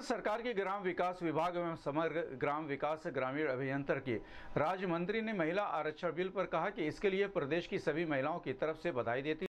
भारत सरकार के ग्राम विकास विभाग एवं समग्र ग्राम विकास ग्रामीण अभियंतर के राज्य मंत्री ने महिला आरक्षण बिल पर कहा कि इसके लिए प्रदेश की सभी महिलाओं की तरफ से बधाई देती